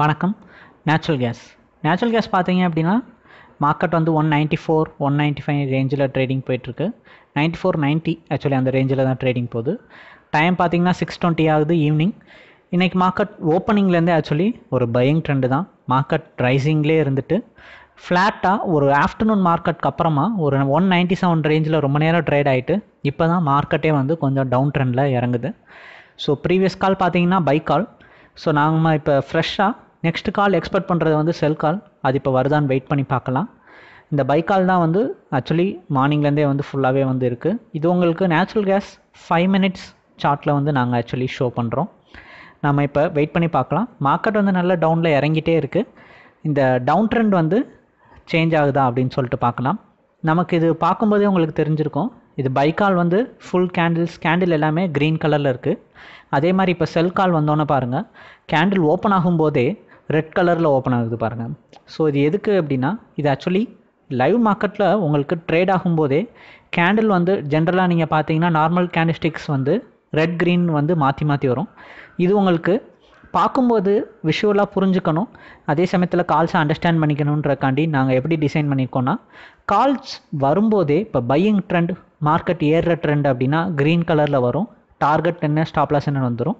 வணக்கம் natural gas natural gas பார்த்தீங்க அப்படின்னா மார்க்கெட் வந்து one ninety four one ninety five ரேஞ்சில் ட்ரேடிங் போயிட்டுருக்கு நைன்ட்டி ஃபோர் நைன்ட்டி ஆக்சுவலி அந்த ரேஞ்சில் தான் ட்ரேடிங் போகுது டைம் பார்த்தீங்கன்னா சிக்ஸ் டுவெண்ட்டி ஆகுது ஈவினிங் இன்றைக்கி மார்க்கெட் ஓப்பனிங்லேருந்தே ஆக்சுவலி ஒரு பயிங் ட்ரெண்டு தான் மார்க்கெட் ரைசிங்லேயே இருந்துட்டு ஃப்ளாட்டாக ஒரு ஆஃப்டர்நூன் மார்க்கெட்க்கு அப்புறமா ஒரு ஒன் நைன்ட்டி செவன் ரேஞ்சில் ரொம்ப நேரம் ட்ரேட் ஆகிட்டு இப்போ தான் மார்க்கெட்டே வந்து கொஞ்சம் டவுன் ட்ரெண்டில் இறங்குது ஸோ ப்ரீவியஸ் கால் பார்த்தீங்கன்னா பை கால் ஸோ நாங்கள் இப்போ ஃப்ரெஷ்ஷாக நெக்ஸ்ட் கால் எக்ஸ்பெக்ட் பண்ணுறது வந்து செல் கால் அது இப்போ வருதான்னு வெயிட் பண்ணி பார்க்கலாம் இந்த கால் தான் வந்து ஆக்சுவலி மார்னிங்லேருந்தே வந்து ஃபுல்லாகவே வந்து இருக்குது இது உங்களுக்கு நேச்சுரல் கேஸ் ஃபைவ் மினிட்ஸ் சார்ட்டில் வந்து நாங்கள் ஆக்சுவலி ஷோ பண்ணுறோம் நம்ம இப்போ வெயிட் பண்ணி பார்க்கலாம் மார்க்கெட் வந்து நல்லா டவுனில் இறங்கிட்டே இருக்குது இந்த டவுன் ட்ரெண்ட் வந்து சேஞ்ச் ஆகுதா அப்படின்னு சொல்லிட்டு பார்க்கலாம் நமக்கு இது பார்க்கும்போதே உங்களுக்கு தெரிஞ்சிருக்கும் இது பைக்கால் வந்து ஃபுல் கேண்டில்ஸ் கேண்டில் எல்லாமே க்ரீன் கலரில் இருக்குது அதே மாதிரி இப்போ செல் கால் வந்தோன்னே பாருங்கள் கேண்டில் ஓப்பன் ஆகும்போதே ரெட் கலரில் ஓப்பன் ஆகுது பாருங்கள் ஸோ இது எதுக்கு அப்படின்னா இது ஆக்சுவலி லைவ் மார்க்கெட்டில் உங்களுக்கு ட்ரேட் ஆகும்போதே கேண்டில் வந்து ஜென்ரலாக நீங்கள் பார்த்தீங்கன்னா நார்மல் கேண்டிஸ்டிக்ஸ் வந்து ரெட் க்ரீன் வந்து மாற்றி மாற்றி வரும் இது உங்களுக்கு பார்க்கும்போது விஷுவலாக புரிஞ்சுக்கணும் அதே சமயத்தில் கால்ஸை அண்டர்ஸ்டாண்ட் பண்ணிக்கணுன்றக்காண்டி நாங்கள் எப்படி டிசைன் பண்ணியிருக்கோன்னா கால்ஸ் வரும்போதே இப்போ பையிங் ட்ரெண்ட் மார்க்கெட் ஏறுற ட்ரெண்ட் அப்படின்னா க்ரீன் கலரில் வரும் டார்கெட் என்ன ஸ்டாப்லாஸ் என்ன வந்துடும்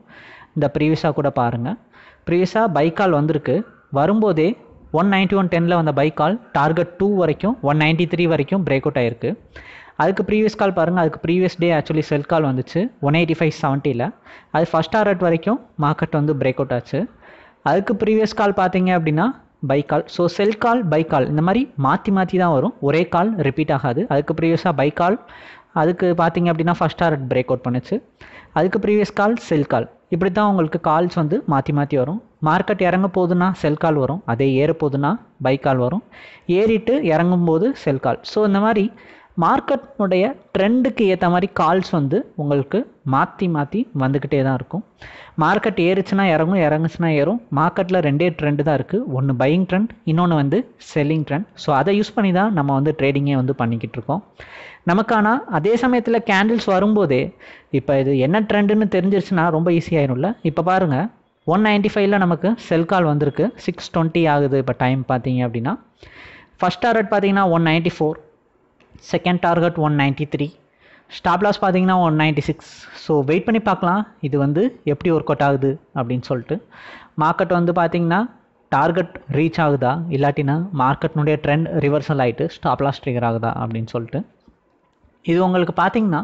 இந்த ப்ரீவியஸாக கூட பாருங்கள் ப்ரீவியஸாக பைக்கால் வந்திருக்கு வரும்போதே ஒன் நைன்ட்டி ஒன் டெனில் வந்த பைக்கால் டார்கெட் டூ வரைக்கும் ஒன் நைன்ட்டி த்ரீ வரைக்கும் பிரேக் அவுட் ஆயிருக்கு அதுக்கு ப்ரீவியஸ் கால் பாருங்கள் அதுக்கு ப்ரீவியஸ் டே ஆக்சுவலி செல் கால் வந்துச்சு ஒன் எயிட்டி ஃபைவ் செவன்ட்டியில் அது ஃபஸ்ட் டார்கெட் வரைக்கும் மார்க்கெட் வந்து பிரேக் அவுட் ஆச்சு அதுக்கு ப்ரீவியஸ் கால் பார்த்தீங்க அப்படின்னா buy call so sell call buy call இந்த மாதிரி மாற்றி மாற்றி தான் வரும் ஒரே கால் ரிப்பீட் ஆகாது அதுக்கு ப்ரீவியஸாக பை கால் அதுக்கு பார்த்தீங்க அப்படின்னா ஃபஸ்ட் டார்கெட் பிரேக் அவுட் பண்ணுச்சு அதுக்கு ப்ரீவியஸ் கால் செல் கால் இப்படி தான் உங்களுக்கு கால்ஸ் வந்து மாற்றி மாற்றி வரும் மார்க்கெட் இறங்க போகுதுன்னா செல் கால் வரும் அதே ஏற பைக் கால் வரும் ஏறிட்டு இறங்கும் போது செல் கால் ஸோ இந்த மாதிரி மார்க்கெட்னுடைய ட்ரெண்டுக்கு ஏற்ற மாதிரி கால்ஸ் வந்து உங்களுக்கு மாற்றி மாற்றி வந்துக்கிட்டே தான் இருக்கும் மார்க்கெட் ஏறுச்சுன்னா இறங்கும் இறங்குச்சுன்னா ஏறும் மார்க்கெட்டில் ரெண்டே ட்ரெண்டு தான் இருக்குது ஒன்று பையிங் ட்ரெண்ட் இன்னொன்று வந்து செல்லிங் ட்ரெண்ட் ஸோ அதை யூஸ் பண்ணி தான் நம்ம வந்து ட்ரேடிங்கே வந்து பண்ணிக்கிட்டு இருக்கோம் நமக்கானால் அதே சமயத்தில் கேண்டில்ஸ் வரும்போதே இப்போ இது என்ன ட்ரெண்டுன்னு தெரிஞ்சிருச்சுன்னா ரொம்ப ஈஸியாயிரும்ல இப்போ பாருங்கள் ஒன் நைன்டி ஃபைவ்ல நமக்கு செல் கால் வந்திருக்கு சிக்ஸ் டுவெண்ட்டி ஆகுது இப்போ டைம் பார்த்தீங்க அப்படின்னா ஃபஸ்ட் டாரட் பார்த்தீங்கன்னா one ninety four second target one ninety three stop loss பார்த்தீங்கன்னா one ninety six so wait பண்ணி பார்க்கலாம் இது வந்து எப்படி ஒர்க் அவுட் ஆகுது அப்படின்னு சொல்லிட்டு மார்க்கெட் வந்து பார்த்திங்கன்னா டார்கெட் ரீச் ஆகுதா இல்லாட்டினா மார்க்கெட்னுடைய ட்ரெண்ட் ரிவர்சல் ஆகிட்டு ஸ்டாப் லாஸ் ட்ரிகர் ஆகுதா அப்படின்னு சொல்லிட்டு இது உங்களுக்கு பார்த்திங்கன்னா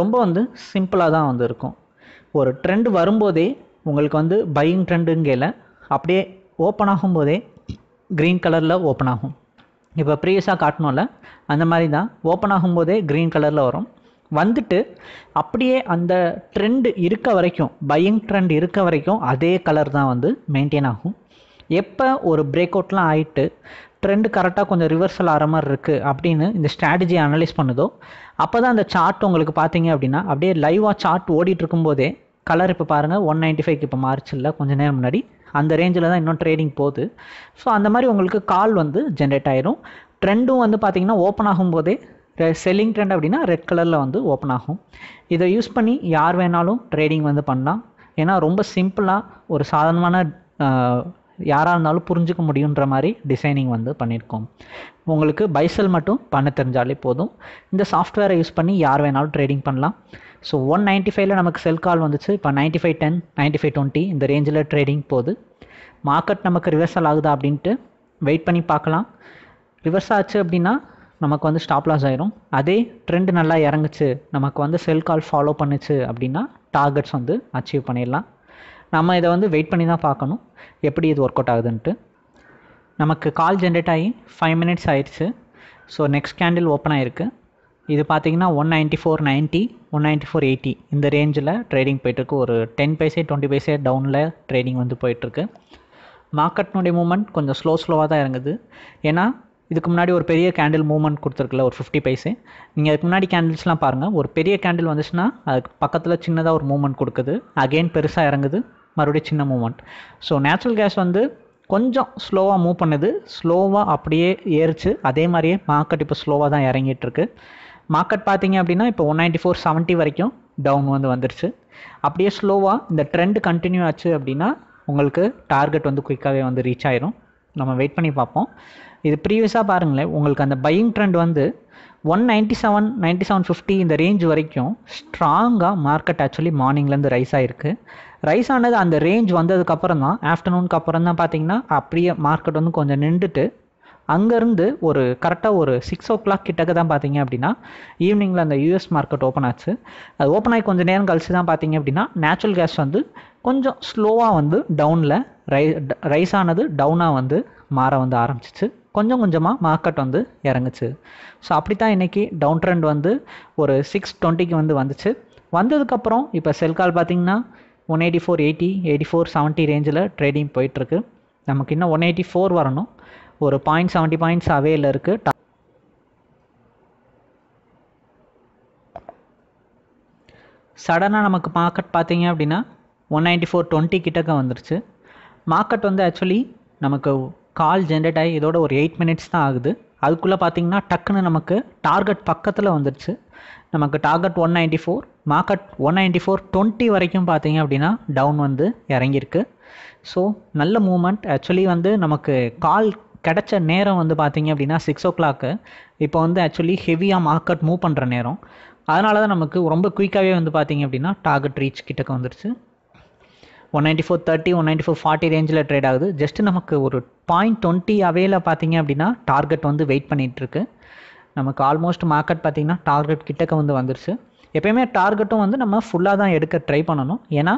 ரொம்ப வந்து சிம்பிளாக தான் வந்து இருக்கும் ஒரு ட்ரெண்ட் வரும்போதே உங்களுக்கு வந்து பையிங் ட்ரெண்டுங்கையில் அப்படியே ஓப்பன் ஆகும்போதே க்ரீன் கலரில் ஓப்பன் ஆகும் இப்போ ப்ரீவியஸாக காட்டணும்ல அந்த மாதிரி தான் ஓப்பன் ஆகும்போதே க்ரீன் கலரில் வரும் வந்துட்டு அப்படியே அந்த ட்ரெண்ட் இருக்க வரைக்கும் பையிங் ட்ரெண்ட் இருக்க வரைக்கும் அதே கலர் தான் வந்து மெயின்டைன் ஆகும் எப்போ ஒரு பிரேக் அவுட்லாம் ஆகிட்டு ட்ரெண்டு கரெக்டாக கொஞ்சம் ரிவர்சல் ஆகிற மாதிரி இருக்குது அப்படின்னு இந்த ஸ்ட்ராட்டஜி அனலைஸ் பண்ணுதோ அப்போ தான் அந்த சார்ட் உங்களுக்கு பார்த்தீங்க அப்படின்னா அப்படியே லைவாக சார்ட் ஓடிட்டு இருக்கும்போதே கலர் இப்போ பாருங்கள் ஒன் நைன்ட்டி ஃபைவ்க்கு இப்போ இல்லை கொஞ்ச நேரம் முன்னாடி அந்த ரேஞ்சில் தான் இன்னும் ட்ரேடிங் போகுது ஸோ அந்த மாதிரி உங்களுக்கு கால் வந்து ஜென்ரேட் ஆயிரும் ட்ரெண்டும் வந்து பார்த்தீங்கன்னா ஓப்பன் ஆகும்போதே செல்லிங் ட்ரெண்ட் அப்படின்னா ரெட் கலரில் வந்து ஓப்பன் ஆகும் இதை யூஸ் பண்ணி யார் வேணாலும் ட்ரேடிங் வந்து பண்ணலாம் ஏன்னா ரொம்ப சிம்பிளாக ஒரு சாதாரணமான யாராக இருந்தாலும் புரிஞ்சுக்க முடியுன்ற மாதிரி டிசைனிங் வந்து பண்ணியிருக்கோம் உங்களுக்கு பைசல் மட்டும் பண்ண தெரிஞ்சாலே போதும் இந்த சாஃப்ட்வேரை யூஸ் பண்ணி யார் வேணாலும் ட்ரேடிங் பண்ணலாம் ஸோ ஒன் நைன்ட்டி ஃபைவ்ல நமக்கு செல் கால் வந்துச்சு இப்போ ninety five ten ninety five twenty இந்த ரேஞ்சில் ட்ரேடிங் போகுது மார்க்கெட் நமக்கு ரிவர்சல் ஆகுதா அப்படின்ட்டு வெயிட் பண்ணி பார்க்கலாம் ரிவர்ஸ் ஆச்சு அப்படின்னா நமக்கு வந்து ஸ்டாப் லாஸ் ஆயிரும் அதே ட்ரெண்ட் நல்லா இறங்குச்சு நமக்கு வந்து செல் கால் ஃபாலோ பண்ணுச்சு அப்படின்னா டார்கெட்ஸ் வந்து அச்சீவ் பண்ணிடலாம் நம்ம இதை வந்து வெயிட் பண்ணி தான் பார்க்கணும் எப்படி இது ஒர்க் அவுட் ஆகுதுன்ட்டு நமக்கு கால் ஜென்ரேட் ஆகி ஃபைவ் மினிட்ஸ் ஆயிடுச்சு ஸோ நெக்ஸ்ட் கேண்டில் ஓப்பன் ஆகிருக்கு இது பார்த்திங்கன்னா one ninety four ninety one four eighty இந்த ரேஞ்சில் ட்ரேடிங் போயிட்டுருக்கு ஒரு டென் பைசே டுவெண்ட்டி பைசே டவுனில் ட்ரேடிங் வந்து போயிட்டுருக்கு மார்க்கெட்னுடைய மூமெண்ட் கொஞ்சம் ஸ்லோ ஸ்லோவாக தான் இறங்குது ஏன்னா இதுக்கு முன்னாடி ஒரு பெரிய கேண்டில் மூவ்மெண்ட் கொடுத்துருக்குல ஒரு ஃபிஃப்டி பைசே நீங்கள் அதுக்கு முன்னாடி கேண்டில்ஸ்லாம் பாருங்கள் ஒரு பெரிய கேண்டில் வந்துச்சுன்னா அதுக்கு பக்கத்தில் சின்னதாக ஒரு மூவ்மெண்ட் கொடுக்குது அகெயின் பெருசாக இறங்குது மறுபடியும் சின்ன மூவ்மெண்ட் ஸோ நேச்சுரல் கேஸ் வந்து கொஞ்சம் ஸ்லோவாக மூவ் பண்ணுது ஸ்லோவாக அப்படியே ஏறிச்சு அதே மாதிரியே மார்க்கெட் இப்போ ஸ்லோவாக தான் இறங்கிட்டுருக்கு மார்க்கெட் பார்த்தீங்க அப்படின்னா இப்போ ஒன் நைன்டி ஃபோர் செவன்ட்டி வரைக்கும் டவுன் வந்து வந்துருச்சு அப்படியே ஸ்லோவாக இந்த ட்ரெண்ட் கண்டினியூ ஆச்சு அப்படின்னா உங்களுக்கு டார்கெட் வந்து குயிக்காகவே வந்து ரீச் ஆயிரும் நம்ம வெயிட் பண்ணி பார்ப்போம் இது ப்ரீவியஸாக பாருங்களேன் உங்களுக்கு அந்த பையிங் ட்ரெண்ட் வந்து one ninety seven ninety seven fifty இந்த ரேஞ்ச் வரைக்கும் ஸ்ட்ராங்காக மார்க்கெட் ஆக்சுவலி மார்னிங்லேருந்து ரைஸ் ஆகிருக்கு ரைஸ் ஆனது அந்த ரேஞ்ச் வந்ததுக்கப்புறம் தான் ஆஃப்டர்நூனுக்கு அப்புறம் தான் பார்த்தீங்கன்னா அப்படியே மார்க்கெட் வந்து கொஞ்சம் நின்றுட்டு அங்கேருந்து ஒரு கரெக்டாக ஒரு சிக்ஸ் ஓ கிளாக் கிட்டக்க தான் பார்த்தீங்க அப்படின்னா ஈவினிங்கில் அந்த யூஎஸ் மார்க்கெட் ஓப்பன் ஆச்சு அது ஓப்பன் ஆகி கொஞ்சம் நேரம் கழிச்சு தான் பார்த்தீங்க அப்படின்னா நேச்சுரல் கேஸ் வந்து கொஞ்சம் ஸ்லோவாக வந்து டவுனில் ரை ரைஸ் ஆனது டவுனாக வந்து மாற வந்து ஆரம்பிச்சிச்சு கொஞ்சம் கொஞ்சமாக மார்க்கெட் வந்து இறங்குச்சு ஸோ அப்படி தான் இன்றைக்கி டவுன் ட்ரெண்ட் வந்து ஒரு சிக்ஸ் டுவெண்ட்டிக்கு வந்து வந்துச்சு வந்ததுக்கப்புறம் இப்போ செல்கால் பார்த்திங்கன்னா one eighty four eighty eighty four seventy ரேஞ்சில் ட்ரேடிங் போயிட்டுருக்கு நமக்கு இன்னும் ஒன் எயிட்டி ஃபோர் வரணும் ஒரு பாயிண்ட் செவன்ட்டி பாயிண்ட்ஸ் இல்லை இருக்குது சடனாக நமக்கு மார்க்கெட் பார்த்தீங்க அப்படின்னா ஒன் நைன்ட்டி ஃபோர் டுவெண்ட்டி கிட்டக்க வந்துருச்சு மார்க்கெட் வந்து ஆக்சுவலி நமக்கு கால் ஜென்ரேட் ஆகி இதோட ஒரு எயிட் மினிட்ஸ் தான் ஆகுது அதுக்குள்ளே பார்த்தீங்கன்னா டக்குன்னு நமக்கு டார்கெட் பக்கத்தில் வந்துருச்சு நமக்கு target one ninety four market one ninety four twenty வரைக்கும் பார்த்தீங்க அப்படின்னா டவுன் வந்து இறங்கியிருக்கு ஸோ நல்ல மூமெண்ட் ஆக்சுவலி வந்து நமக்கு கால் கிடச்ச நேரம் வந்து பார்த்திங்க அப்படின்னா சிக்ஸ் ஓ கிளாக்கு இப்போ வந்து ஆக்சுவலி ஹெவியாக மார்க்கெட் மூவ் பண்ணுற நேரம் அதனால தான் நமக்கு ரொம்ப குயிக்காகவே வந்து பார்த்திங்க அப்படின்னா டார்கெட் ரீச் கிட்டக்க வந்துருச்சு one ninety four thirty one ninety four forty ரேஞ்சில் ட்ரேட் ஆகுது ஜஸ்ட் நமக்கு ஒரு பாயிண்ட் டுவெண்ட்டி அவேல பார்த்திங்க அப்படின்னா டார்கெட் வந்து வெயிட் பண்ணிகிட்ருக்கு நமக்கு ஆல்மோஸ்ட் மார்க்கெட் பார்த்திங்கன்னா டார்கெட் கிட்டக்க வந்து வந்துருச்சு எப்பயுமே டார்கெட்டும் வந்து நம்ம ஃபுல்லாக தான் எடுக்க ட்ரை பண்ணணும் ஏன்னா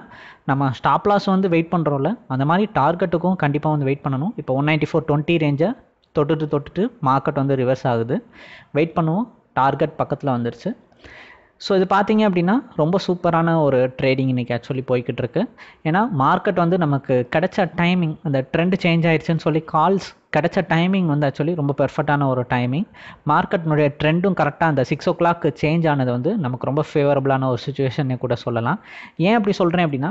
நம்ம ஸ்டாப் லாஸ் வந்து வெயிட் பண்ணுறோம்ல அந்த மாதிரி டார்கெட்டுக்கும் கண்டிப்பாக வந்து வெயிட் பண்ணணும் இப்போ ஒன் நைன்ட்டி ஃபோர் டுவெண்ட்டி ரேஞ்சை தொட்டுட்டு தொட்டுட்டு மார்க்கெட் வந்து ரிவர்ஸ் ஆகுது வெயிட் பண்ணுவோம் டார்கெட் பக்கத்தில் வந்துருச்சு ஸோ இது பார்த்தீங்க அப்படின்னா ரொம்ப சூப்பரான ஒரு ட்ரேடிங் இன்றைக்கி ஆக்சுவலி போய்கிட்டு இருக்கு ஏன்னா மார்க்கெட் வந்து நமக்கு கிடைச்ச டைமிங் அந்த ட்ரெண்ட் சேஞ்ச் ஆயிடுச்சுன்னு சொல்லி கால்ஸ் கிடச்ச டைமிங் வந்து ஆக்சுவலி ரொம்ப பெர்ஃபெக்டான ஒரு டைமிங் மார்க்கெட்னுடைய ட்ரெண்டும் கரெக்டாக அந்த சிக்ஸ் ஓ கிளாக் சேஞ்ச் ஆனது வந்து நமக்கு ரொம்ப ஃபேவரபுளான ஒரு சுச்சுவேஷன்னே கூட சொல்லலாம் ஏன் அப்படி சொல்கிறேன் அப்படின்னா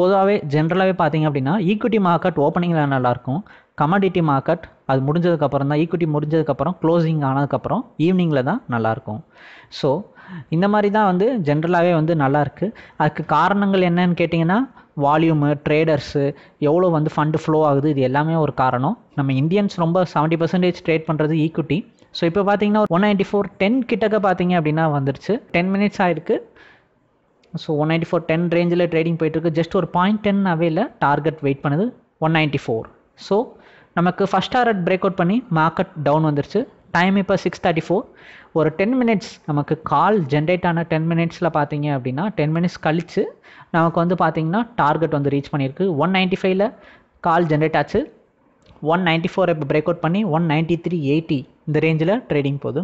பொதுவாகவே ஜென்ரலாகவே பார்த்தீங்க அப்படின்னா ஈக்விட்டி மார்க்கெட் ஓப்பனிங்கில் நல்லாயிருக்கும் கமாடிட்டி மார்க்கெட் அது முடிஞ்சதுக்கப்புறம் தான் ஈக்குவிட்டி முடிஞ்சதுக்கப்புறம் க்ளோசிங் ஆனதுக்கப்புறம் ஈவினிங்கில் தான் நல்லாயிருக்கும் ஸோ இந்த மாதிரி தான் வந்து ஜென்ரலாகவே வந்து நல்லாயிருக்கு அதுக்கு காரணங்கள் என்னன்னு கேட்டிங்கன்னா வால்யூமு ட்ரேடர்ஸு எவ்வளோ வந்து ஃபண்டு ஃப்ளோ ஆகுது இது எல்லாமே ஒரு காரணம் நம்ம இந்தியன்ஸ் ரொம்ப செவன்ட்டி பர்சன்டேஜ் ட்ரேட் பண்ணுறது ஈக்குவிட்டி ஸோ இப்போ பார்த்தீங்கன்னா ஒன் நைன்டி ஃபோர் டென் கிட்டக்க பார்த்தீங்க அப்படின்னா வந்துருச்சு டென் மினிட்ஸ் ஆகிருக்கு so one ninety four ten ரேஞ்சில் ட்ரேடிங் போயிட்டுருக்கு ஜஸ்ட் ஒரு பாயிண்ட் டென் அவையில் டார்கெட் வெயிட் பண்ணுது ஒன் நைன்ட்டி ஃபோர் ஸோ நமக்கு ஃபஸ்ட் ஆர்ட் பிரேக் அவுட் பண்ணி மார்க்கெட் டவுன் வந்துருச்சு டைம் இப்போ சிக்ஸ் தேர்ட்டி ஃபோர் ஒரு டென் மினிட்ஸ் நமக்கு கால் ஜென்ரேட் ஆன டென் மினிட்ஸில் பார்த்தீங்க அப்படின்னா டென் மினிட்ஸ் கழித்து நமக்கு வந்து பார்த்தீங்கன்னா டார்கெட் வந்து ரீச் பண்ணியிருக்கு ஒன் நைன்டி ஃபைவ்ல கால் ஜென்ரேட் ஆச்சு ஒன் நைன்ட்டி ஃபோர் இப்போ பிரேக் அவுட் பண்ணி ஒன் நைன்ட்டி த்ரீ எயிட்டி இந்த ரேஞ்சில் ட்ரேடிங் போகுது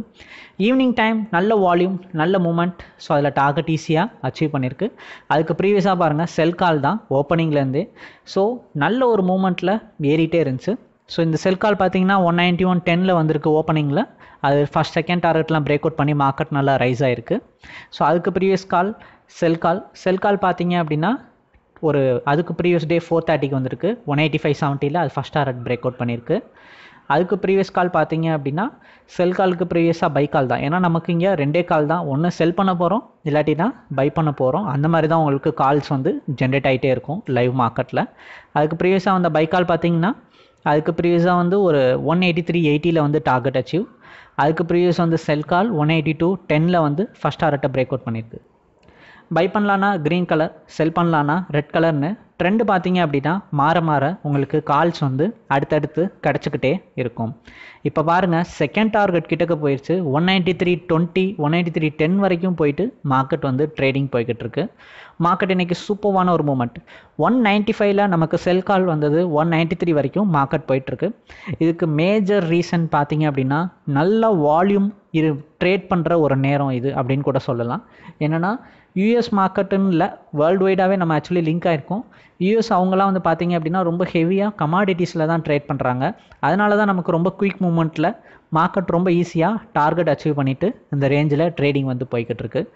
ஈவினிங் டைம் நல்ல வால்யூம் நல்ல மூமெண்ட் ஸோ அதில் டார்கெட் ஈஸியாக அச்சீவ் பண்ணியிருக்கு அதுக்கு ப்ரீவியஸாக பாருங்கள் செல் கால் தான் ஓப்பனிங்லேருந்து ஸோ நல்ல ஒரு மூமெண்ட்டில் ஏறிட்டே இருந்துச்சு ஸோ இந்த செல் கால் பார்த்தீங்கன்னா ஒன் நைன்டி ஒன் டெனில் வந்திருக்கு ஓப்பனிங்கில் அது ஃபஸ்ட் செகண்ட் டார்கெட்லாம் பிரேக் அவுட் பண்ணி மார்க்கெட் நல்லா ரைஸ் ஆகிருக்கு ஸோ அதுக்கு previous call sell call sell call பார்த்தீங்க அப்படின்னா ஒரு அதுக்கு ப்ரீவியஸ் டே ஃபோர் தேர்ட்டிக்கு வந்திருக்கு ஒன் எயிட்டி ஃபைவ் செவன்ட்டியில் அது ஃபஸ்ட் டார்கெட் பிரேக் அவுட் பண்ணியிருக்கு அதுக்கு ப்ரீவியஸ் கால் பார்த்தீங்க அப்படின்னா செல் காலுக்கு ப்ரீவியஸாக பை கால் தான் ஏன்னா நமக்கு இங்கே ரெண்டே கால் தான் ஒன்று செல் பண்ண போகிறோம் இல்லாட்டி தான் பை பண்ண போகிறோம் அந்த மாதிரி தான் உங்களுக்கு கால்ஸ் வந்து ஜென்ரேட் ஆகிட்டே இருக்கும் லைவ் மார்க்கெட்டில் அதுக்கு ப்ரீவியஸாக வந்த பை கால் பார்த்தீங்கன்னா அதுக்கு ப்ரீவியஸாக வந்து ஒரு ஒன் எயிட்டி த்ரீ எயிட்டியில் வந்து டார்கெட் அச்சீவ் அதுக்கு ப்ரீவியஸ் வந்து sell call one eighty two டெனில் வந்து ஃபஸ்ட் ஆர்ட்டை பிரேக் அவுட் பண்ணியிருக்கு பை பண்ணலான்னா க்ரீன் கலர் செல் பண்ணலான்னா ரெட் கலர்னு ட்ரெண்டு பார்த்தீங்க அப்படின்னா மாற மாற உங்களுக்கு கால்ஸ் வந்து அடுத்தடுத்து கிடச்சிக்கிட்டே இருக்கும் இப்போ பாருங்கள் செகண்ட் டார்கெட் கிட்டக்க போயிடுச்சு one ninety three twenty one ninety three ten வரைக்கும் போயிட்டு மார்க்கெட் வந்து ட்ரேடிங் போய்கிட்டு இருக்கு மார்க்கெட் இன்றைக்கி சூப்பர்வான ஒரு மூமெண்ட் ஒன் நைன்ட்டி ஃபைவ்ல நமக்கு செல் கால் வந்தது ஒன் நைன்ட்டி த்ரீ வரைக்கும் மார்க்கெட் போயிட்டுருக்கு இதுக்கு மேஜர் ரீசன் பார்த்தீங்க அப்படின்னா நல்ல வால்யூம் இரு ட்ரேட் பண்ணுற ஒரு நேரம் இது அப்படின்னு கூட சொல்லலாம் என்னென்னா யூஎஸ் மார்க்கெட்டுன்னு இல்லை வேர்ல்டு வைடாகவே நம்ம ஆக்சுவலி லிங்க் ஆகிருக்கோம் யூஎஸ் அவங்களாம் வந்து பார்த்திங்க அப்படின்னா ரொம்ப ஹெவியாக கமாடிட்டிஸில் தான் ட்ரேட் பண்ணுறாங்க அதனால தான் நமக்கு ரொம்ப குயிக் மூமெண்ட்டில் மார்க்கெட் ரொம்ப ஈஸியாக டார்கெட் அச்சீவ் பண்ணிவிட்டு இந்த ரேஞ்சில் ட்ரேடிங் வந்து போய்கிட்டு இருக்குது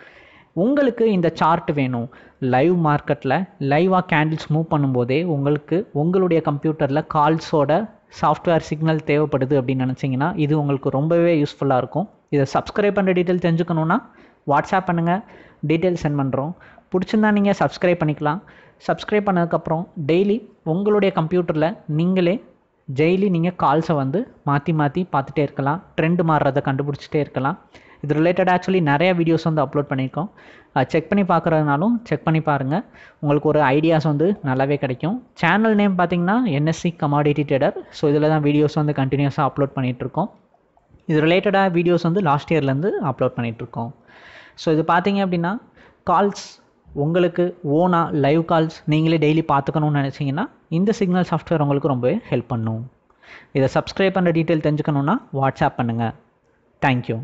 உங்களுக்கு இந்த சார்ட் வேணும் லைவ் மார்க்கெட்டில் லைவாக கேண்டில்ஸ் மூவ் பண்ணும்போதே உங்களுக்கு உங்களுடைய கம்ப்யூட்டரில் கால்ஸோட சாஃப்ட்வேர் சிக்னல் தேவைப்படுது அப்படின்னு நினச்சிங்கன்னா இது உங்களுக்கு ரொம்பவே யூஸ்ஃபுல்லாக இருக்கும் இதை சப்ஸ்கிரைப் பண்ணுற டீட்டெயில் தெரிஞ்சுக்கணுன்னா வாட்ஸ்அப் பண்ணுங்கள் டீட்டெயில் சென்ட் பண்ணுறோம் பிடிச்சிருந்தா நீங்கள் சப்ஸ்கிரைப் பண்ணிக்கலாம் சப்ஸ்கிரைப் பண்ணதுக்கப்புறம் டெய்லி உங்களுடைய கம்ப்யூட்டரில் நீங்களே டெய்லி நீங்கள் கால்ஸை வந்து மாற்றி மாற்றி பார்த்துட்டே இருக்கலாம் ட்ரெண்டு மாறுறதை கண்டுபிடிச்சிட்டே இருக்கலாம் இது ரிலேட்டட் ஆக்சுவலி நிறைய வீடியோஸ் வந்து அப்லோட் பண்ணியிருக்கோம் செக் பண்ணி பார்க்குறதுனாலும் செக் பண்ணி பாருங்கள் உங்களுக்கு ஒரு ஐடியாஸ் வந்து நல்லாவே கிடைக்கும் சேனல் நேம் பார்த்தீங்கன்னா என்எஸ்சி கமாடிட்டி ட்ரேடர் ஸோ இதில் தான் வீடியோஸ் வந்து கண்டினியூஸாக அப்லோட் பண்ணிகிட்ருக்கோம் இது ரிலேட்டடாக வீடியோஸ் வந்து லாஸ்ட் இயர்லேருந்து அப்லோட் பண்ணிகிட்ருக்கோம் ஸோ இது பார்த்தீங்க அப்படின்னா கால்ஸ் உங்களுக்கு ஓனாக லைவ் கால்ஸ் நீங்களே டெய்லி பார்த்துக்கணும்னு நினச்சிங்கன்னா இந்த சிக்னல் சாஃப்ட்வேர் உங்களுக்கு ரொம்பவே ஹெல்ப் பண்ணும் இதை சப்ஸ்கிரைப் பண்ணுற டீட்டெயில் தெரிஞ்சுக்கணுன்னா வாட்ஸ்அப் பண்ணுங்கள் தேங்க்யூ